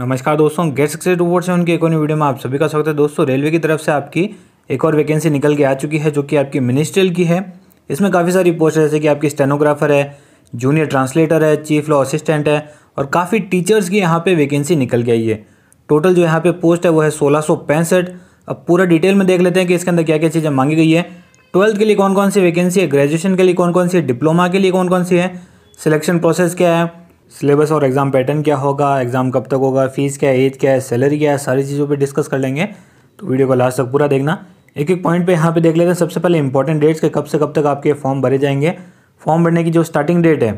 नमस्कार दोस्तों get six to से उनकी एक और वीडियो में आप सभी का स्वागत है दोस्तों रेलवे की तरफ से आपकी एक और वैकेंसी निकल के आ चुकी है जो कि आपकी मिनिस्ट्रियल की है इसमें काफ़ी सारी पोस्ट है जैसे कि आपकी स्टेनोग्राफर है जूनियर ट्रांसलेटर है चीफ लॉ असिस्टेंट है और काफ़ी टीचर्स की यहाँ पर वैकेंसी निकल के आई है टोटल जो यहाँ पर पोस्ट है वो है सोलह अब पूरा डिटेल में देख लेते हैं कि इसके अंदर क्या क्या चीज़ें मांगी गई है ट्वेल्थ के लिए कौन कौन सी वैकेंसी है ग्रेजुएशन के लिए कौन कौन सी है डिप्लोमा के लिए कौन कौन सी है सिलेक्शन प्रोसेस क्या है सिलेबस और एग्ज़ाम पैटर्न क्या होगा एग्ज़ाम कब तक होगा फ़ीस क्या है एज क्या है सैलरी क्या है सारी चीज़ों पे डिस्कस कर लेंगे तो वीडियो को लास्ट तक पूरा देखना एक एक पॉइंट पे यहाँ पे देख लेते हैं सबसे पहले इंपॉर्टेंट डेट्स के कब से कब तक आपके फॉर्म भरे जाएंगे फॉर्म भरने की जो स्टार्टिंग डेट है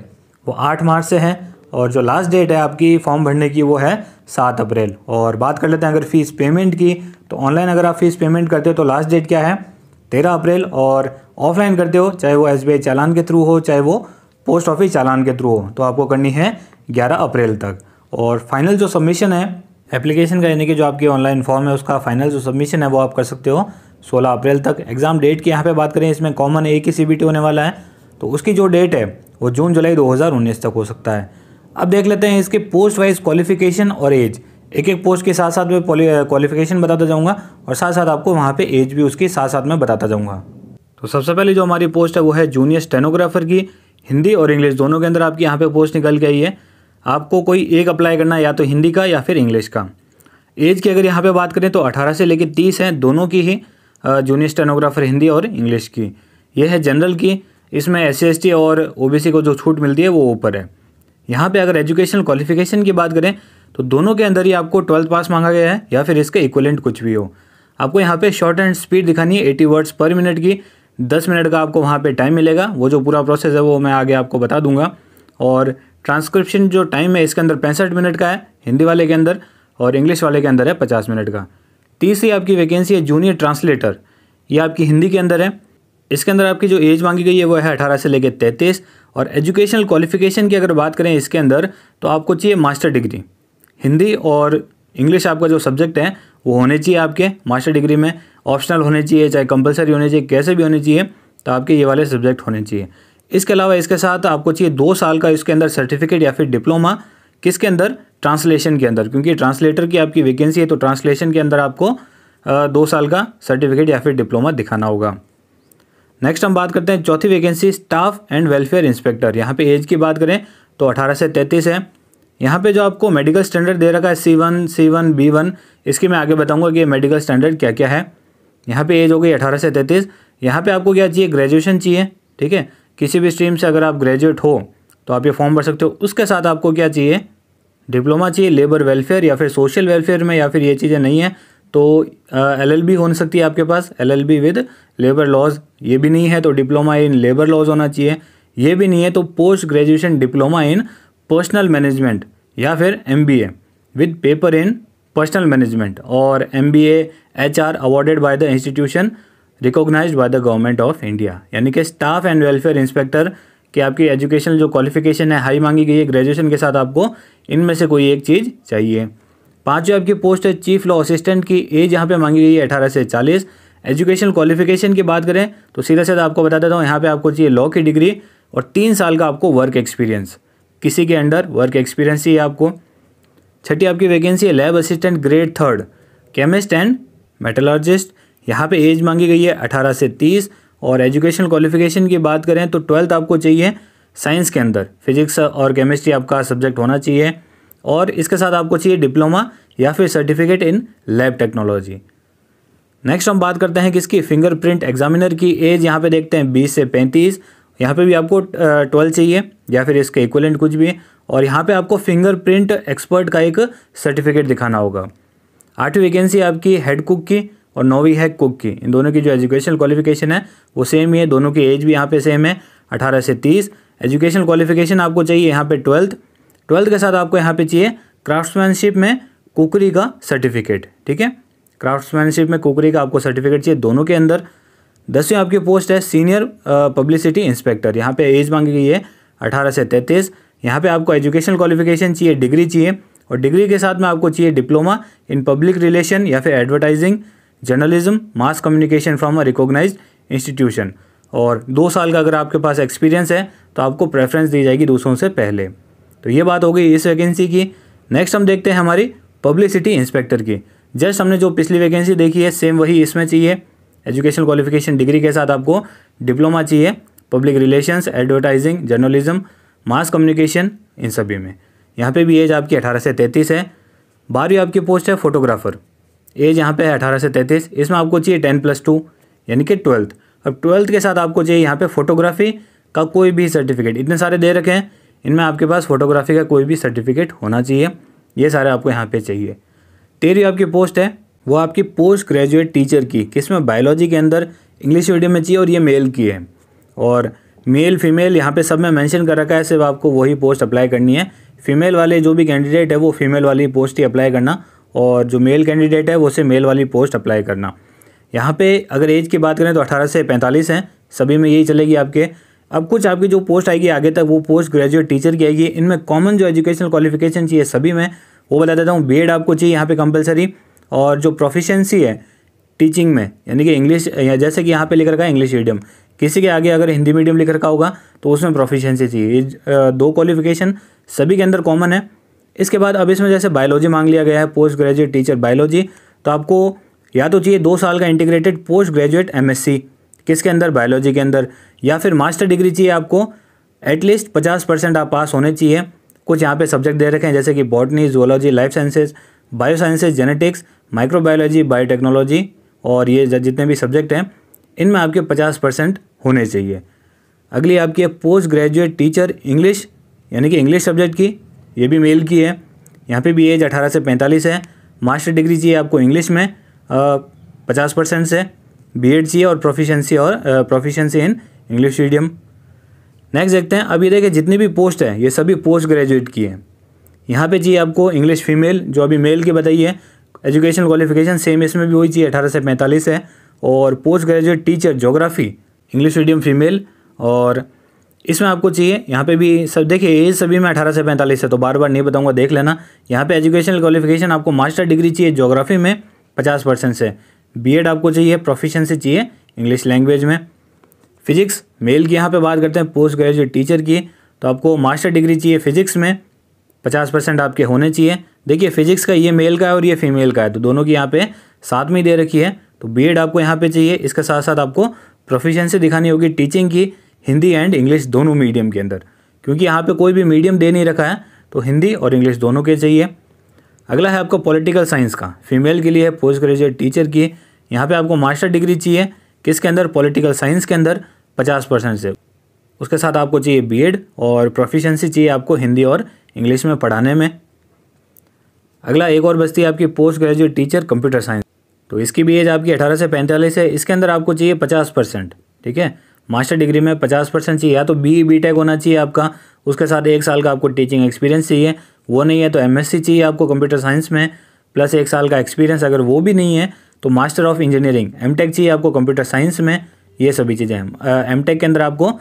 वो आठ मार्च से है और जो लास्ट डेट है आपकी फॉर्म भरने की वो है सात अप्रैल और बात कर लेते हैं अगर फ़ीस पेमेंट की तो ऑनलाइन अगर आप फ़ीस पेमेंट करते हो तो लास्ट डेट क्या है तेरह अप्रैल और ऑफलाइन करते हो चाहे वो एस चालान के थ्रू हो चाहे वो पोस्ट ऑफिस चालान के थ्रू हो तो आपको करनी है ग्यारह अप्रैल तक और फाइनल जो सबमिशन है एप्लीकेशन का यानी कि जो आपकी ऑनलाइन फॉर्म है उसका फाइनल जो सबमिशन है वो आप कर सकते हो 16 अप्रैल तक एग्ज़ाम डेट की यहाँ पे बात करें इसमें कॉमन ए की सी होने वाला है तो उसकी जो डेट है वो जून जुलाई 2019 तक हो सकता है अब देख लेते हैं इसके पोस्ट वाइज क्वालिफिकेशन और एज एक एक पोस्ट के साथ साथ मैं क्वालिफिकेशन बताता जाऊँगा और साथ साथ आपको वहाँ पर एज भी उसके साथ साथ में बताता जाऊँगा तो सबसे पहले जो हमारी पोस्ट है वो है जूनियर स्टेनोग्राफर की हिंदी और इंग्लिश दोनों के अंदर आपकी यहाँ पे पोस्ट निकल के आई है आपको कोई एक अप्लाई करना या तो हिंदी का या फिर इंग्लिश का एज की अगर यहाँ पे बात करें तो 18 से लेकर 30 हैं दोनों की ही जूनियर स्टेनोग्राफर हिंदी और इंग्लिश की यह है जनरल की इसमें एस सी और ओ को जो छूट मिलती है वो ऊपर है यहाँ पर अगर एजुकेशनल क्वालिफिकेशन की बात करें तो दोनों के अंदर ही आपको ट्वेल्थ पास मांगा गया है या फिर इसका इक्वलेंट कुछ भी हो आपको यहाँ पे शॉर्ट एंड स्पीड दिखानी है एटी वर्ड्स पर मिनट की दस मिनट का आपको वहाँ पे टाइम मिलेगा वो जो पूरा प्रोसेस है वो मैं आगे आपको बता दूंगा और ट्रांसक्रिप्शन जो टाइम है इसके अंदर पैंसठ मिनट का है हिंदी वाले के अंदर और इंग्लिश वाले के अंदर है पचास मिनट का तीसरी आपकी वैकेंसी है जूनियर ट्रांसलेटर ये आपकी हिंदी के अंदर है इसके अंदर आपकी जो एज मांगी गई है वो है अठारह से लेकर तैंतीस और एजुकेशनल क्वालिफिकेशन की अगर बात करें इसके अंदर तो आपको चाहिए मास्टर डिग्री हिंदी और इंग्लिश आपका जो सब्जेक्ट है वो होने चाहिए आपके मास्टर डिग्री में ऑप्शनल होने चाहिए चाहे कंपलसरी होने चाहिए कैसे भी होने चाहिए तो आपके ये वाले सब्जेक्ट होने चाहिए इसके अलावा इसके साथ आपको चाहिए दो साल का इसके अंदर सर्टिफिकेट या फिर डिप्लोमा किसके अंदर ट्रांसलेशन के अंदर क्योंकि ट्रांसलेटर की आपकी वैकेंसी है तो ट्रांसलेशन के अंदर आपको दो साल का सर्टिफिकेट या फिर डिप्लोमा दिखाना होगा नेक्स्ट हम बात करते हैं चौथी vacancy staff and welfare inspector यहाँ पे एज की बात करें तो 18 से 33 है यहाँ पे जो आपको मेडिकल स्टैंडर्ड दे रखा है C one C one B one इसकी मैं आगे बताऊँगा कि मेडिकल स्टैंडर्ड क्या क्या है यहाँ पे एज हो गई अठारह से तैंतीस यहाँ पे आपको क्या चाहिए ग्रेजुएशन चाहिए ठीक है किसी भी स्ट्रीम से अगर आप ग्रेजुएट हो तो आप ये फॉर्म भर सकते हो उसके साथ आपको क्या चाहिए डिप्लोमा चाहिए लेबर वेलफेयर या फिर सोशल वेलफेयर में या फिर ये चीज़ें नहीं है तो एल एल बी हो सकती है आपके पास L L B with labour laws ये भी नहीं है तो डिप्लोमा इन लेबर लॉज होना चाहिए ये भी नहीं है तो post graduation diploma in personal management या फिर M B A with paper in personal management और M B H R awarded by the institution recognised by the government of India यानी कि स्टाफ एंड वेलफेयर इंस्पेक्टर कि आपकी education जो qualification है high मांगी गई है ग्रेजुएशन के साथ आपको इनमें से कोई एक चीज़ चाहिए पाँचवीं आपकी पोस्ट है चीफ लॉ असिस्टेंट की एज यहाँ पे मांगी गई है अठारह से चालीस एजुकेशन क्वालिफिकेशन की बात करें तो सीधा सीधा आपको बता देता हूँ यहाँ पे आपको चाहिए लॉ की डिग्री और तीन साल का आपको वर्क एक्सपीरियंस किसी के अंडर वर्क एक्सपीरियंस चाहिए आपको छठी आपकी वैकेंसी है lab assistant grade third chemist and metallurgist यहाँ पे एज मांगी गई है अठारह से तीस और एजुकेशनल क्वालिफिकेशन की बात करें तो ट्वेल्थ आपको चाहिए साइंस के अंदर फिजिक्स और केमिस्ट्री आपका सब्जेक्ट होना चाहिए और इसके साथ आपको चाहिए डिप्लोमा या फिर certificate in lab technology next हम बात करते हैं किसकी फिंगरप्रिंट एग्जामिनर की एज यहाँ पे देखते हैं 20 से यहाँ पे भी आपको ट्वेल्व चाहिए या फिर इसके इक्वलेंट कुछ भी और यहाँ पे आपको फिंगरप्रिंट एक्सपर्ट का एक सर्टिफिकेट दिखाना होगा आठवीं वैकेंसी आपकी हेड कुक की और नौवीं है कुक की इन दोनों की जो एजुकेशनल क्वालिफिकेशन है वो सेम ही है दोनों की एज भी यहाँ पे सेम है अठारह से तीस एजुकेशनल क्वालिफिकेशन आपको चाहिए यहाँ पे ट्वेल्थ ट्वेल्थ के साथ आपको यहाँ पे चाहिए क्राफ्ट्समैनशिप में कुकरी का सर्टिफिकेट ठीक है क्राफ्ट्समैनशिप में कुकरी का आपको सर्टिफिकेट चाहिए दोनों के अंदर दसवीं आपकी पोस्ट है सीनियर पब्लिसिटी इंस्पेक्टर यहाँ पे एज मांगी गई है अठारह से तैंतीस यहाँ पे आपको एजुकेशनल क्वालिफिकेशन चाहिए डिग्री चाहिए और डिग्री के साथ में आपको चाहिए डिप्लोमा इन पब्लिक रिलेशन या फिर advertising journalism mass communication from a recognise institution और दो साल का अगर आपके पास एक्सपीरियंस है तो आपको प्रेफरेंस दी जाएगी दूसरों से पहले तो ये बात हो गई इस वैकेंसी की नेक्स्ट हम देखते हैं हमारी पब्लिसिटी इंस्पेक्टर की जस्ट हमने जो पिछली वैकेंसी देखी है सेम वही इसमें चाहिए एजुकेशनल क्वालिफिकेशन डिग्री के साथ आपको डिप्लोमा चाहिए public relations advertising journalism mass communication इन सभी में यहाँ पे भी एज आपकी अठारह से तैंतीस है बारहवीं आपकी पोस्ट है फोटोग्राफर एज यहाँ पे है अठारह से तैंतीस इसमें आपको चाहिए टेन प्लस टू यानी कि ट्वेल्थ अब ट्वेल्थ के साथ आपको चाहिए यहाँ पे फोटोग्राफी का कोई भी सर्टिफिकेट इतने सारे दे रखे हैं इनमें आपके पास फोटोग्राफी का कोई भी सर्टिफिकेट होना चाहिए ये सारे आपको यहाँ पर चाहिए तेरहवीं आपकी पोस्ट है वो आपकी पोस्ट ग्रेजुएट टीचर की किसमें बायोलॉजी के अंदर इंग्लिश मीडियम में चाहिए और ये मेल की है और मेल फीमेल यहाँ पे सब में मेंशन कर रखा है सिर्फ आपको वही पोस्ट अप्लाई करनी है फीमेल वाले जो भी कैंडिडेट है वो फीमेल वाली पोस्ट ही अप्लाई करना और जो मेल कैंडिडेट है वो से मेल वाली पोस्ट अप्लाई करना यहाँ पे अगर एज की बात करें तो 18 से 45 हैं सभी में यही चलेगी आपके अब कुछ आपकी जो पोस्ट आएगी आगे तक वो पोस्ट ग्रेजुएट टीचर की आएगी इनमें कॉमन जो एजुकेशनल क्वालिफिकेशन चाहिए सभी में वो बता देता हूँ बी आपको चाहिए यहाँ पर कंपलसरी और जो प्रोफिशेंसी है टीचिंग में यानी कि इंग्लिश या जैसे कि यहाँ पे लिख रखा है इंग्लिश मीडियम किसी के आगे अगर हिंदी मीडियम लिख रखा होगा तो उसमें प्रोफिशेंसी चाहिए दो क्वालिफिकेशन सभी के अंदर कॉमन है इसके बाद अब इसमें जैसे बायोलॉजी मांग लिया गया है पोस्ट ग्रेजुएट टीचर बायोलॉजी तो आपको या तो चाहिए दो साल का इंटीग्रेटेड पोस्ट ग्रेजुएट एम किसके अंदर बायोलॉजी के अंदर या फिर मास्टर डिग्री चाहिए आपको एटलीस्ट पचास परसेंट आप पास होने चाहिए कुछ यहाँ पे सब्जेक्ट दे रखे हैं जैसे कि botany zoology life sciences biosciences genetics microbiology biotechnology और ये जितने भी सब्जेक्ट हैं इनमें आपके पचास परसेंट होने चाहिए अगली आपकी है पोस्ट ग्रेजुएट टीचर इंग्लिश यानी कि इंग्लिश सब्जेक्ट की ये भी मेल की है यहाँ पे भी एज अठारह से पैंतालीस है मास्टर डिग्री चाहिए आपको इंग्लिश में पचास परसेंट से बी एड चाहिए और प्रोफिशेंसी और proficiency in English medium next देखते हैं अभी देखिए जितनी भी पोस्ट है ये सभी पोस्ट ग्रेजुएट की है यहाँ पे चाहिए आपको इंग्लिश फीमेल जो अभी मेल की बताइए एजुकेशन क्वालिफिकेशन सेम इसमें भी वही चाहिए अठारह से पैंतालीस है और post graduate teacher geography English medium female और इसमें आपको चाहिए यहाँ पे भी सब देखिए एज सभी में अठारह से पैंतालीस है तो बार बार नहीं बताऊँगा देख लेना यहाँ पे एजुकेशनल क्वालिफिकेशन आपको मास्टर डिग्री चाहिए जोग्राफी में पचास परसेंट से बी आपको चाहिए प्रोफिशेंसी चाहिए इंग्लिश लैंग्वेज में फिजिक्स मेल की यहाँ पे बात करते हैं पोस्ट ग्रेजुएट टीचर की तो आपको मास्टर डिग्री चाहिए फिजिक्स में पचास परसेंट आपके होने चाहिए देखिए फिजिक्स का ये मेल का है और ये फीमेल का है तो दोनों की यहाँ पे साथ में दे रखी है तो बी आपको यहाँ पे चाहिए इसके साथ साथ आपको प्रोफिशेंसी दिखानी होगी टीचिंग की हिंदी एंड इंग्लिश दोनों मीडियम के अंदर क्योंकि यहाँ पे कोई भी मीडियम दे नहीं रखा है तो हिंदी और इंग्लिश दोनों के चाहिए अगला है आपको पॉलिटिकल साइंस का फीमेल के लिए पोस्ट ग्रेजुएट टीचर की यहाँ पे आपको मास्टर डिग्री चाहिए किसके अंदर पॉलिटिकल साइंस के अंदर पचास परसेंट से उसके साथ आपको चाहिए बीएड और प्रोफिशेंसी चाहिए आपको हिंदी और इंग्लिश में पढ़ाने में अगला एक और बस्ती है आपकी post graduate teacher computer science तो इसकी भी एज आपकी अठारह से पैंतालीस है इसके अंदर आपको चाहिए पचास परसेंट ठीक है मास्टर डिग्री में पचास परसेंट चाहिए या तो बी बी टेक होना चाहिए आपका उसके साथ एक साल का आपको टीचिंग एक्सपीरियंस चाहिए वो नहीं है तो एम चाहिए आपको कंप्यूटर साइंस में प्लस एक साल का एक्सपीरियंस अगर वो भी नहीं है तो मास्टर ऑफ इंजीनियरिंग एम चाहिए आपको कंप्यूटर साइंस में ये सभी चीज़ें हैं एम के अंदर आपको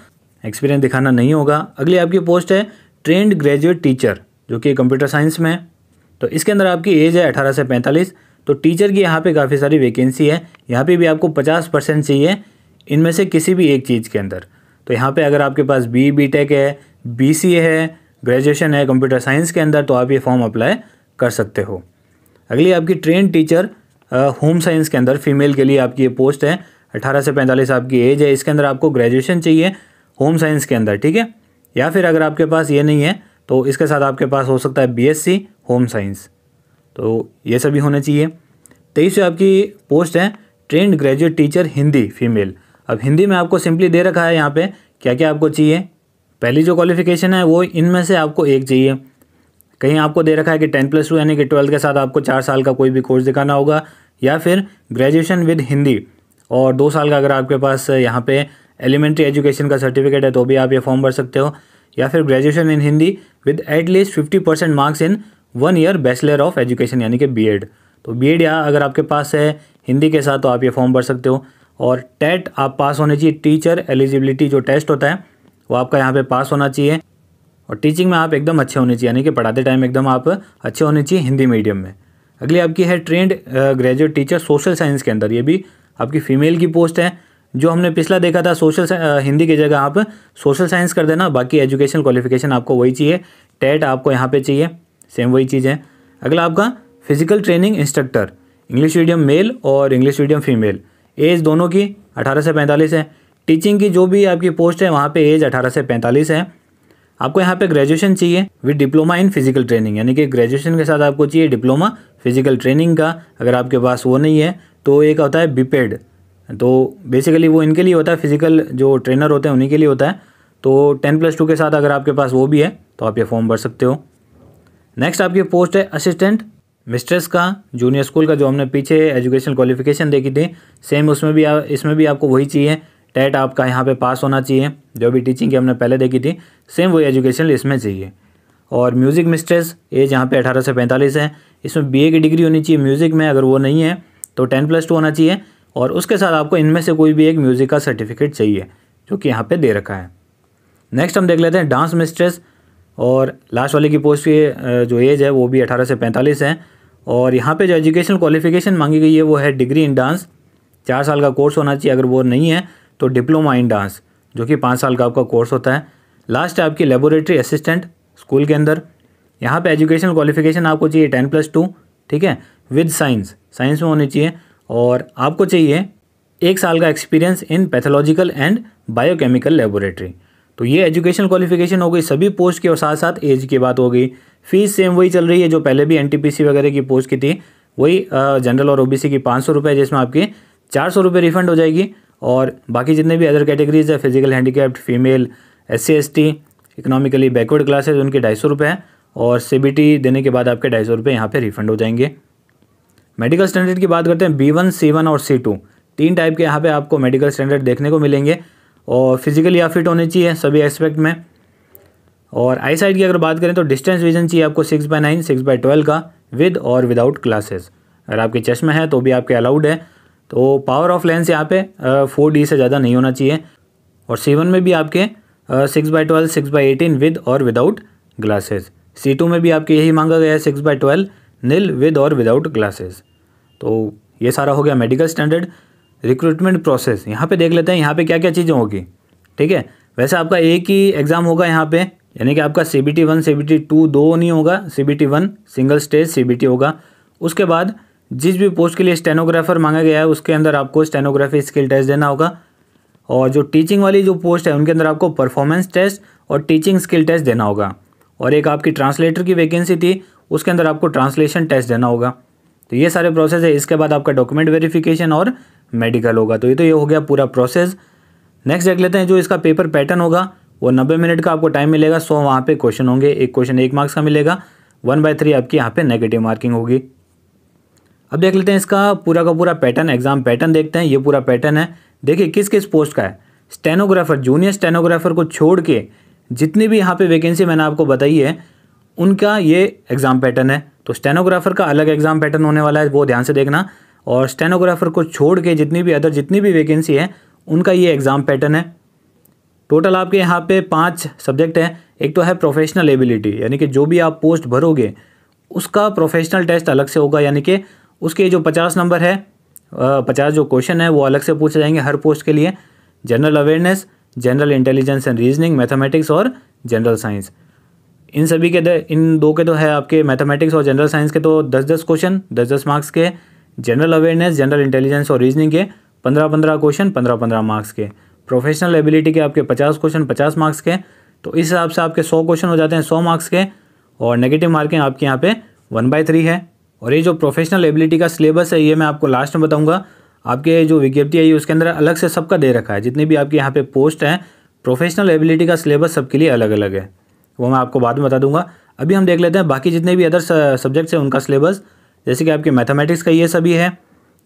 एक्सपीरियंस दिखाना नहीं होगा अगली आपकी पोस्ट है ट्रेंड ग्रेजुएट टीचर जो कि कंप्यूटर साइंस में तो इसके अंदर आपकी एज है अठारह से पैंतालीस तो टीचर की यहाँ पे काफ़ी सारी वैकेंसी है यहाँ पे भी आपको पचास परसेंट चाहिए इनमें से किसी भी एक चीज़ के अंदर तो यहाँ पे अगर आपके पास बी बी टेक है बी सी है ग्रेजुएशन है कंप्यूटर साइंस के अंदर तो आप ये फॉर्म अप्लाई कर सकते हो अगली आपकी ट्रेन टीचर होम साइंस के अंदर फीमेल के लिए आपकी ये पोस्ट है अठारह से पैंतालीस आपकी एज है इसके अंदर आपको ग्रेजुएशन चाहिए होम साइंस के अंदर ठीक है या फिर अगर आपके पास ये नहीं है तो इसके साथ आपके पास हो सकता है बीएससी होम साइंस तो ये सभी होने चाहिए तेईस आपकी पोस्ट है trained graduate teacher Hindi female अब हिंदी में आपको सिंपली दे रखा है यहाँ पे क्या क्या आपको चाहिए पहली जो क्वालिफिकेशन है वो इनमें से आपको एक चाहिए कहीं आपको दे रखा है कि टेन प्लस टू यानी कि ट्वेल्थ के साथ आपको चार साल का कोई भी कोर्स दिखाना होगा या फिर ग्रेजुएशन विद हिंदी और दो साल का अगर आपके पास यहाँ पे एलिमेंट्री एजुकेशन का सर्टिफिकेट है तो भी आप ये फॉर्म भर सकते हो या फिर graduation in Hindi with at least fifty percent marks in one year bachelor of education यानी कि बी एड तो बी एड या अगर आपके पास है हिंदी के साथ तो आप ये फॉर्म भर सकते हो और टेट आप पास होने चाहिए टीचर एलिजिबिलिटी जो टेस्ट होता है वो आपका यहाँ पे पास होना चाहिए और टीचिंग में आप एकदम अच्छे होने चाहिए यानी कि पढ़ाते टाइम एकदम आप अच्छे होने चाहिए हिंदी मीडियम में अगली आपकी है trained graduate teacher social science के अंदर ये भी आपकी फ़ीमेल की पोस्ट है जो हमने पिछला देखा था सोशल हिंदी की जगह आप सोशल साइंस कर देना बाकी एजुकेशन क्वालिफिकेशन आपको वही चाहिए टेट आपको यहाँ पे चाहिए सेम वही चीज़ है अगला आपका physical training instructor English medium male और इंग्लिश मीडियम फीमेल एज दोनों की अठारह से पैंतालीस है टीचिंग की जो भी आपकी पोस्ट है वहाँ पर एज अठारह से पैंतालीस है आपको यहाँ पे ग्रेजुएशन चाहिए with diploma in physical training यानी कि ग्रेजुएशन के साथ आपको चाहिए डिप्लोमा फिजिकल ट्रेनिंग का अगर आपके पास वो नहीं है तो एक होता है बीपेड तो बेसिकली वो इनके लिए होता है फिजिकल जो ट्रेनर होते हैं उन्हीं के लिए होता है तो टेन प्लस टू के साथ अगर आपके पास वो भी है तो आप ये फॉर्म भर सकते हो नेक्स्ट आपकी पोस्ट है असिस्टेंट मिस्ट्रेस का जूनियर स्कूल का जो हमने पीछे एजुकेशन क्वालिफिकेशन देखी थी सेम उसमें भी आ, इसमें भी आपको वही चाहिए टेट आपका यहाँ पे पास होना चाहिए जो भी टीचिंग की हमने पहले देखी थी सेम वही एजुकेशन इसमें चाहिए और म्यूज़िक मिस्ट्रेस एज यहाँ पे अठारह से पैंतालीस है इसमें बीए की डिग्री होनी चाहिए म्यूज़िक में अगर वो नहीं है तो टेन प्लस टू होना चाहिए और उसके साथ आपको इनमें से कोई भी एक म्यूज़िक का सर्टिफिकेट चाहिए जो कि यहाँ पे दे रखा है नेक्स्ट हम देख लेते हैं डांस मिस्ट्रेस और लास्ट वाले की पोस्ट की जो एज है वो भी अठारह से पैंतालीस है और यहाँ पर जो एजुकेशन क्वालिफिकेशन मांगी गई है वो है डिग्री इन डांस चार साल का कोर्स होना चाहिए अगर वो नहीं है तो डिप्लोमा इन डांस जो कि पाँच साल का आपका कोर्स होता है लास्ट है आपकी लेबोरेटरी असिस्टेंट स्कूल के अंदर यहाँ पे एजुकेशनल क्वालिफिकेशन आपको चाहिए टेन प्लस टू ठीक है विद साइंस साइंस में होनी चाहिए और आपको चाहिए एक साल का experience in pathological and biochemical laboratory तो ये एजुकेशन क्वालिफिकेशन हो गई सभी पोस्ट के और साथ साथ एज की बात हो गई फीस सेम वही चल रही है जो पहले भी एनटीपीसी वगैरह की पोस्ट की थी वही जनरल और ओबीसी की पाँच सौ जिसमें आपकी चार सौ रुपये रिफंड हो जाएगी और बाकी जितने भी अदर कैटेगरीज है physical handicapped female S C S T backward classes उनके ढाई सौ रुपये है और सी बी टी देने के बाद आपके ढाई सौ रुपये यहाँ पर रिफंड हो जाएंगे मेडिकल स्टैंडर्ड की बात करते हैं बी वन सी वन और सी टू तीन टाइप के यहाँ पे आपको मेडिकल स्टैंडर्ड देखने को मिलेंगे और फिजिकली या फिट होने चाहिए सभी एस्पेक्ट में और आई साइड की अगर बात करें तो डिस्टेंस विजन चाहिए आपको six by nine six by twelve का विद और विदाउट क्लासेस अगर आपके चश्मे हैं तो भी आपके अलाउड है तो पावर ऑफ लेंस यहाँ पे फोर डी से ज़्यादा नहीं होना चाहिए और सी वन में भी आपके six by twelve six by eighteen with और विदाउट ग्लासेस सी टू में भी आपके यही मांगा गया है six by twelve nil with और विदाउट ग्लासेज तो ये सारा हो गया मेडिकल स्टैंडर्ड रिक्रूटमेंट प्रोसेस यहाँ पे देख लेते हैं यहाँ पे क्या क्या चीज़ें होगी ठीक है वैसे आपका एक ही एग्ज़ाम होगा यहाँ पे यानी कि आपका C B T one C B T two दो नहीं होगा C B T one single stage C B T होगा उसके बाद जिस भी पोस्ट के लिए स्टेनोग्राफर मांगा गया है उसके अंदर आपको स्टेनोग्राफी स्किल टेस्ट देना होगा और जो टीचिंग वाली जो पोस्ट है उनके अंदर आपको परफॉर्मेंस टेस्ट और टीचिंग स्किल टेस्ट देना होगा और एक आपकी ट्रांसलेटर की वैकेंसी थी उसके अंदर आपको ट्रांसलेशन टेस्ट देना होगा तो ये सारे प्रोसेस है इसके बाद आपका डॉक्यूमेंट वेरिफिकेशन और मेडिकल होगा तो ये तो ये हो गया पूरा प्रोसेस नेक्स्ट देख लेते हैं जो इसका पेपर पैटर्न होगा वो नब्बे मिनट का आपको टाइम मिलेगा सौ वहाँ पे क्वेश्चन होंगे एक क्वेश्चन एक मार्क्स का मिलेगा वन बाय थ्री आपकी यहाँ पे नेगेटिव मार्किंग होगी अब देख लेते हैं इसका पूरा का पूरा पैटर्न एग्जाम पैटर्न देखते हैं ये पूरा पैटर्न है देखिए किस किस पोस्ट का है स्टेनोग्राफर जूनियर स्टेनोग्राफर को छोड़ के जितनी भी यहाँ पे वैकेंसी मैंने आपको बताई है उनका ये एग्ज़ाम पैटर्न है तो स्टेनोग्राफर का अलग एग्ज़ाम पैटर्न होने वाला है वो ध्यान से देखना और स्टेनोग्राफर को छोड़ के जितनी भी अदर जितनी भी वैकेंसी है उनका ये एग्ज़ाम पैटर्न है टोटल आपके यहाँ पे पांच सब्जेक्ट हैं एक तो है प्रोफेशनल एबिलिटी यानी कि जो भी आप पोस्ट भरोगे उसका प्रोफेशनल टेस्ट अलग से होगा यानी कि उसके जो पचास नंबर है पचास जो क्वेश्चन है वो अलग से पूछे जाएंगे हर पोस्ट के लिए general awareness general intelligence and reasoning mathematics और जनरल साइंस इन सभी के इन दो के तो है आपके मैथमेटिक्स और जनरल साइंस के तो दस दस क्वेश्चन दस दस मार्क्स के जनरल अवेयरनेस जनरल इंटेलिजेंस और रीजनिंग के पंद्रह पंद्रह क्वेश्चन पंद्रह पंद्रह मार्क्स के प्रोफेशनल एबिलिटी के आपके पचास क्वेश्चन पचास मार्क्स के तो इस हिसाब से आपके सौ क्वेश्चन हो जाते हैं सौ मार्क्स के और नेगेटिव मार्किंग आपके यहाँ पे वन बाय थ्री है और ये जो प्रोफेशनल एबिलिटी का सिलेबस है ये मैं आपको लास्ट में बताऊँगा आपके जो विज्ञप्ति आई उसके अंदर अलग से सबका दे रखा है जितनी भी आपके यहाँ पे पोस्ट हैं प्रोफेशनल एबिलिटी का सिलेबस सबके लिए अलग अलग है वो मैं आपको बाद में बता दूंगा अभी हम देख लेते हैं बाकी जितने भी अदर सब्जेक्ट्स हैं उनका सिलेबस जैसे कि आपके मैथमेटिक्स का ये सभी है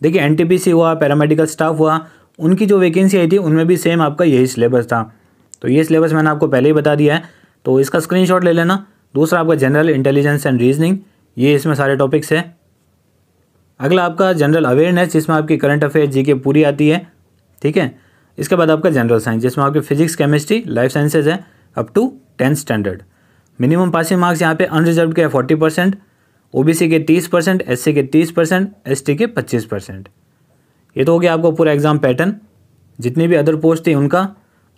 देखिए एनटीपीसी हुआ पैरामेडिकल स्टाफ हुआ उनकी जो वैकेंसी आई थी उनमें भी सेम आपका यही सिलेबस था तो ये सिलेबस मैंने आपको पहले ही बता दिया है तो इसका स्क्रीन ले लेना दूसरा आपका जनरल इंटेलिजेंस एंड रीजनिंग ये इसमें सारे टॉपिक्स हैं अगला आपका जनरल अवेयरनेस जिसमें आपकी करंट अफेयर जी पूरी आती है ठीक है इसके बाद आपका जनरल साइंस जिसमें आपकी फिजिक्स केमिस्ट्री लाइफ साइंसेज है up to tenth standard minimum passing marks यहाँ पे अनरिजर्व के फोर्टी परसेंट ओ के तीस परसेंट एस के तीस परसेंट एस के पच्चीस परसेंट ये तो हो गया आपको पूरा एग्ज़ाम पैटर्न जितनी भी अदर पोस्ट थी उनका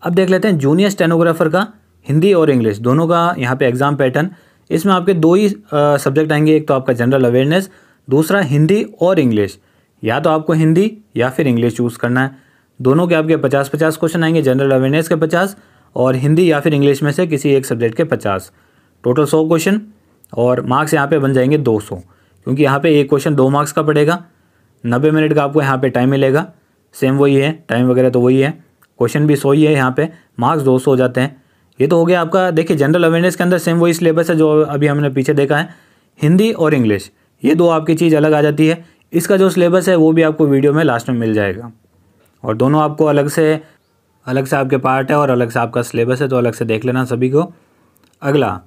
अब देख लेते हैं जूनियर स्टेनोग्राफर का हिंदी और इंग्लिश दोनों का यहाँ पे एग्ज़ाम पैटर्न इसमें आपके दो ही सब्जेक्ट आएंगे एक तो आपका जनरल अवेयरनेस दूसरा हिंदी और इंग्लिश या तो आपको हिंदी या फिर इंग्लिश चूज़ करना है दोनों के आपके पचास पचास क्वेश्चन आएंगे जनरल अवेयरनेस के पचास और हिंदी या फिर इंग्लिश में से किसी एक सब्जेक्ट के पचास टोटल सौ क्वेश्चन और मार्क्स यहाँ पे बन जाएंगे दो सौ क्योंकि यहाँ पे एक क्वेश्चन दो मार्क्स का पड़ेगा नब्बे मिनट का आपको यहाँ पे टाइम मिलेगा सेम वही है टाइम वगैरह तो वही है क्वेश्चन भी सौ ही है यहाँ पे मार्क्स दो सौ हो जाते हैं ये तो हो गया आपका देखिए जनरल अवेयरनेस के अंदर सेम वही सिलेबस है जो अभी हमने पीछे देखा है हिंदी और इंग्लिश ये दो आपकी चीज़ अलग आ जाती है इसका जो सिलेबस है वो भी आपको वीडियो में लास्ट में मिल जाएगा और दोनों आपको अलग से अलग से आपके पार्ट है और अलग से आपका सिलेबस है तो अलग से देख लेना सभी को अगला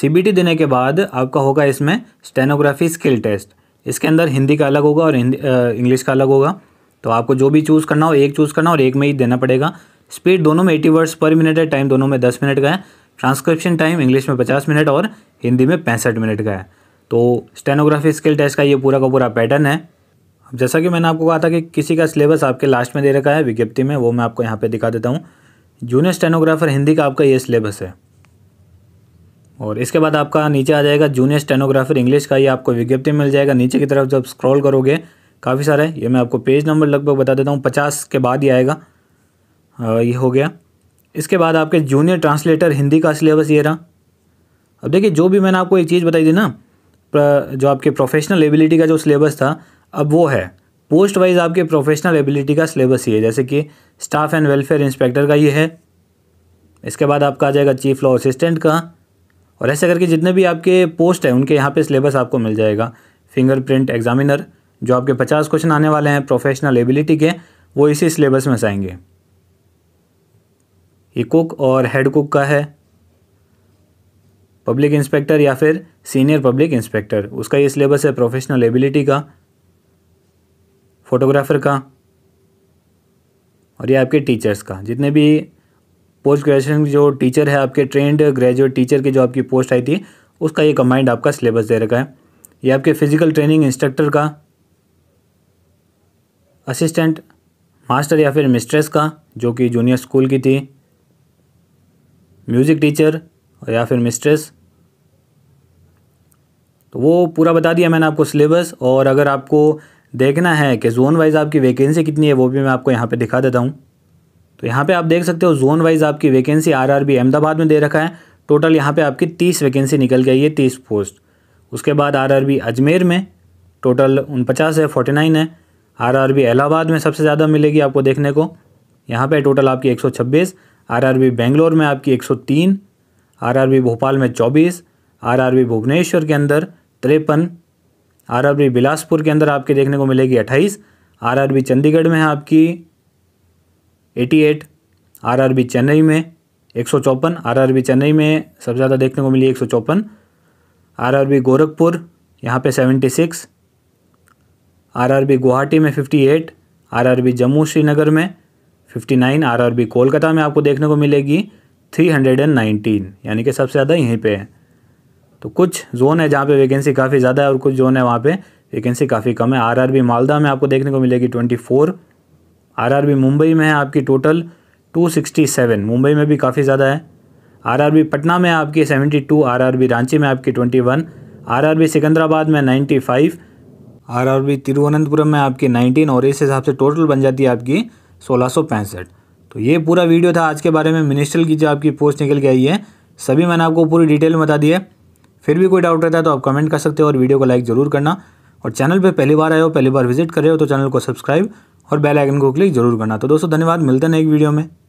सी देने के बाद आपका होगा इसमें स्टेनोग्राफी स्किल टेस्ट इसके अंदर हिंदी का अलग होगा और इंग्लिश का अलग होगा तो आपको जो भी चूज़ करना हो एक चूज़ करना और एक में ही देना पड़ेगा स्पीड दोनों में एटी वर्ड्स पर मिनट है टाइम दोनों में दस मिनट का है ट्रांसक्रिप्शन टाइम इंग्लिश में पचास मिनट और हिंदी में पैंसठ मिनट का है तो स्टेनोग्राफी स्किल टेस्ट का ये पूरा का पूरा पैटर्न है जैसा कि मैंने आपको कहा था कि किसी का सिलेबस आपके लास्ट में दे रखा है विज्ञप्ति में वो मैं आपको यहाँ पे दिखा देता हूँ जूनियर स्टेनोग्राफर हिंदी का आपका ये सिलेबस है और इसके बाद आपका नीचे आ जाएगा जूनियर स्टेनोग्राफर इंग्लिश का ये आपको विज्ञप्ति मिल जाएगा नीचे की तरफ जब स्क्रॉल करोगे काफ़ी सारा है ये मैं आपको पेज नंबर लगभग बता देता हूँ पचास के बाद ही आएगा ये हो गया इसके बाद आपके जूनियर ट्रांसलेटर हिंदी का सिलेबस ये रहा अब देखिए जो भी मैंने आपको एक चीज़ बताई थी ना जो आपके प्रोफेशनल एबिलिटी का जो सिलेबस था अब वो है पोस्ट वाइज आपके प्रोफेशनल एबिलिटी का सिलेबस ये है जैसे कि स्टाफ एंड वेलफेयर इंस्पेक्टर का ये है इसके बाद आपका आ जाएगा चीफ लॉ असिस्टेंट का और ऐसे करके जितने भी आपके पोस्ट हैं उनके यहाँ पे सिलेबस आपको मिल जाएगा फिंगरप्रिंट एग्जामिनर जो आपके पचास क्वेश्चन आने वाले हैं प्रोफेशनल एबिलिटी के वो इसी सिलेबस में आएंगे ये कुक और हेड कुक का है पब्लिक इंस्पेक्टर या फिर सीनियर पब्लिक इंस्पेक्टर उसका ये सिलेबस है प्रोफेशनल एबिलिटी का फोटोग्राफर का और ये आपके टीचर्स का जितने भी पोस्ट ग्रेजुएशन जो टीचर है आपके ट्रेंड ग्रेजुएट टीचर की जो आपकी पोस्ट आई थी उसका ये कमाइंड आपका सिलेबस दे रखा है ये आपके फिजिकल ट्रेनिंग इंस्ट्रक्टर का असिस्टेंट मास्टर या फिर मिस्ट्रेस का जो कि जूनियर स्कूल की थी म्यूज़िक टीचर और या फिर मिस्ट्रेस तो वो पूरा बता दिया मैंने आपको सिलेबस और अगर आपको देखना है कि जोन वाइज़ आपकी वैकेंसी कितनी है वो भी मैं आपको यहाँ पे दिखा देता हूँ तो यहाँ पे आप देख सकते हो जोन वाइज़ आपकी वैकेंसी आरआरबी अहमदाबाद में दे रखा है टोटल यहाँ पे आपकी तीस वैकेंसी निकल गई है तीस पोस्ट उसके बाद बी अजमेर में टोटल पचास है फोर्टी नाइन है बी इलाहाबाद में सबसे ज़्यादा मिलेगी आपको देखने को यहाँ पर टोटल आपकी एक सौ छब्बीस बी बेंगलोर में आपकी एक सौ तीन बी भोपाल में चौबीस बी भुवनेश्वर के अंदर तिरपन आरआरबी बिलासपुर के अंदर आपके देखने को मिलेगी अट्ठाईस आरआरबी चंडीगढ़ में है आपकी एटी एट आरआरबी चेन्नई में एक सौ चौपन आरआरबी चेन्नई में सबसे ज़्यादा देखने को मिली एक सौ चौपन आरआरबी गोरखपुर यहाँ पे सेवेंटी सिक्स आरआरबी गुवाहाटी में fifty eight RRB Jammu Srinagar में फिफ्टी नाइन आरआरबी कोलकाता में आपको देखने को मिलेगी थ्री हंड्रेड एंड नाइनटीन यानी कि सबसे ज़्यादा यहीं पर है तो कुछ जोन है जहाँ पे वैकेंसी काफ़ी ज़्यादा है और कुछ जोन है वहाँ पे वैकेंसी काफ़ी कम है आरआरबी मालदा में आपको देखने को मिलेगी ट्वेंटी फोर आरआरबी मुंबई में है आपकी total two sixty seven Mumbai में भी काफ़ी ज़्यादा है आरआरबी पटना में आपकी सेवेंटी टू रांची में आपकी ट्वेंटी वन आरआरबी सिकंदराबाद में नाइन्टी फाइव तिरुवनंतपुरम में आपकी नाइनटीन और इस हिसाब से टोटल बन जाती है आपकी सोलह सौ पैंसठ तो ये पूरा वीडियो था आज के बारे में मिनिस्टर की जो आपकी पोस्ट निकल के आई है सभी मैंने आपको पूरी डिटेल में बता दी है फिर भी कोई डाउट रहता है तो आप कमेंट कर सकते हो और वीडियो को लाइक ज़रूर करना और चैनल पर पहली बार आए हो पहली बार विजिट कर रहे हो तो चैनल को सब्सक्राइब और बेल आइकन को क्लिक जरूर करना तो दोस्तों धन्यवाद मिलते हैं एक वीडियो में